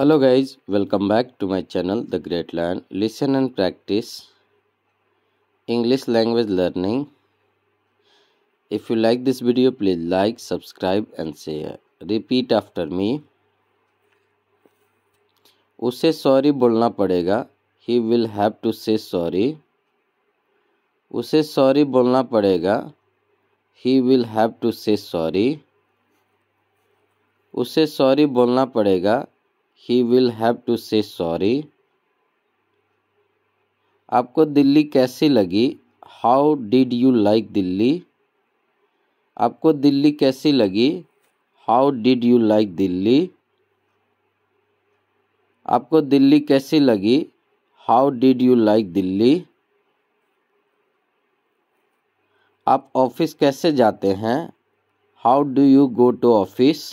Hello guys welcome back to my channel the great learn listen and practice English language learning if you like this video please like subscribe and share repeat after me उसे sorry बोलना पड़ेगा he will have to say sorry उसे sorry बोलना पड़ेगा he will have to say sorry उसे sorry बोलना पड़ेगा he will have to say sorry आपको दिल्ली कैसी लगी how did you like Delhi आपको दिल्ली कैसी लगी how did you like Delhi आपको दिल्ली कैसी लगी how did you like Delhi आप ऑफिस कैसे जाते हैं how do you go to office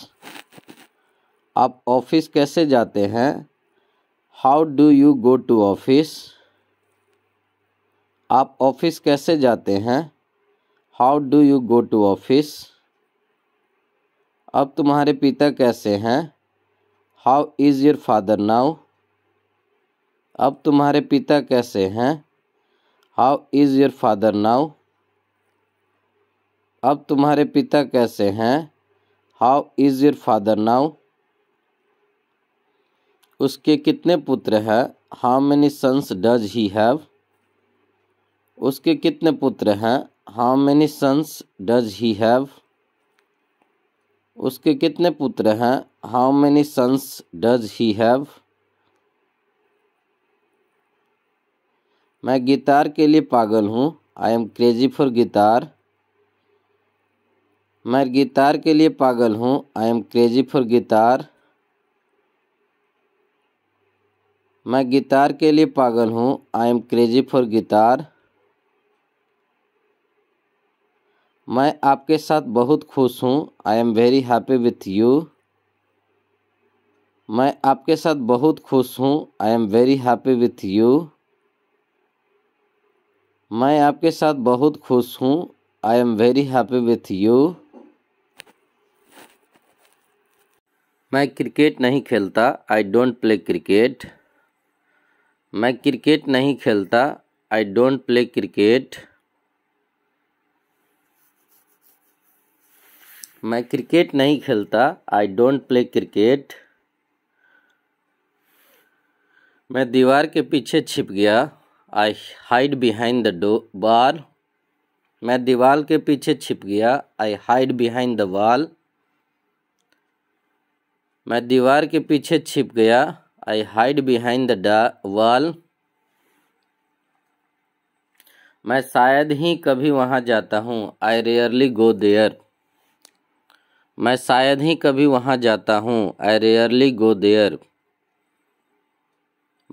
आप ऑफिस कैसे जाते हैं how do you go to office आप ऑफिस कैसे जाते हैं how do you go to office अब तुम्हारे पिता कैसे हैं how is your father now अब तुम्हारे पिता कैसे हैं how is your father now अब तुम्हारे पिता कैसे हैं how is your father now उसके कितने पुत्र हैं how many sons does he have उसके कितने पुत्र हैं how many sons does he have उसके कितने पुत्र हैं how many sons does he have मैं गिटार के लिए पागल हूँ I am crazy for guitar मैं गिटार के लिए पागल हूँ I am crazy for guitar मैं गिटार के लिए पागल हूँ I am crazy for guitar मैं आपके साथ बहुत खुश हूँ I am very happy with you मैं आपके साथ बहुत खुश हूँ I am very happy with you मैं आपके साथ बहुत खुश हूँ I am very happy with you मैं क्रिकेट नहीं खेलता आई डोंट प्ले क्रिकेट मैं क्रिकेट नहीं खेलता आई डोंट प्ले क्रिकेट मैं क्रिकेट नहीं खेलता आई डोंट प्ले क्रिकेट मैं दीवार के पीछे छिप गया I hide behind the door bar मैं दीवार के पीछे छिप गया I hide behind the wall मैं दीवार के पीछे छिप गया I hide behind the wall. मैं शायद ही कभी वहाँ जाता हूँ आई रेयरली गो देयर मैं शायद ही कभी वहाँ जाता हूँ आई रेयरली गो देयर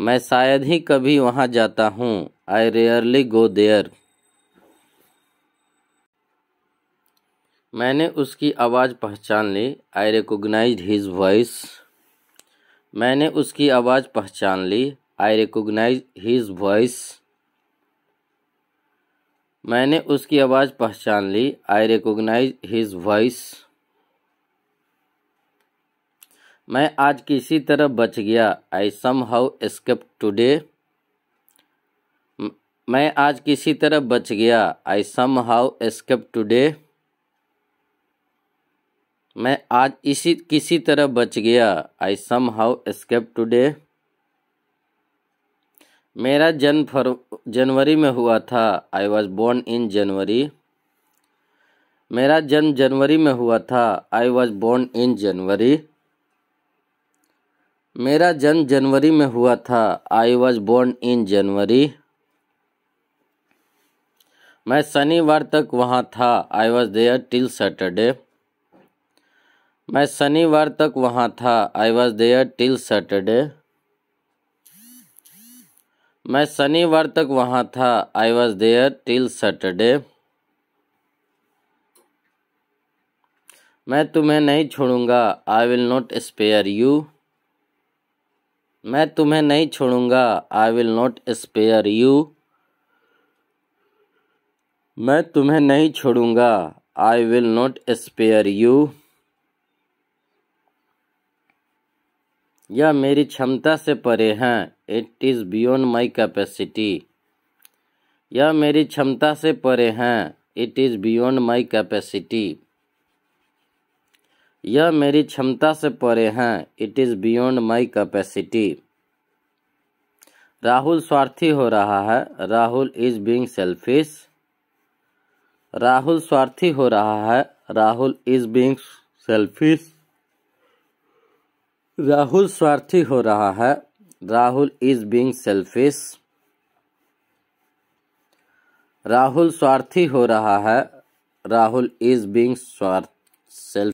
मैं शायद ही कभी वहाँ जाता हूँ आई रेयरली गो देयर मैंने उसकी आवाज़ पहचान ली आई रिकोगनाइज हिज वॉइस मैंने उसकी आवाज़ पहचान ली आई रिकोगनाइज हीज़ वॉइस मैंने उसकी आवाज़ पहचान ली आई रिकोगनाइज हीज़ वॉइस मैं आज किसी तरह बच गया I somehow escape today मैं आज किसी तरह बच गया I somehow escape today मैं आज इसी किसी तरह बच गया I somehow escape today मेरा जन्म फर जनवरी में हुआ था आई वॉज बोर्न इन जनवरी मेरा जन्म जनवरी में हुआ था आई वॉज बोर्न इन जनवरी मेरा जन्म जनवरी में हुआ था आई वॉज बोर्न इन जनवरी मैं शनिवार तक वहाँ था I was there till Saturday मैं शनिवार तक वहाँ था I was there till Saturday मैं शनिवार तक वहाँ था I was there till Saturday मैं तुम्हें नहीं छोड़ूंगा I will not spare you मैं तुम्हें नहीं छोड़ूंगा I will not spare you मैं तुम्हें नहीं छोड़ूंगा I will not spare you यह मेरी क्षमता से परे है it is beyond my capacity यह मेरी क्षमता से परे है it is beyond my capacity यह मेरी क्षमता से परे है it is beyond my capacity Rahul स्वार्थी हो रहा है Rahul is being selfish Rahul स्वार्थी हो रहा है Rahul is being selfish Rahul स्वार्थी हो रहा है Rahul is being selfish Rahul स्वार्थी हो रहा है राहुल इज बींग स्वार्थ सेल्फ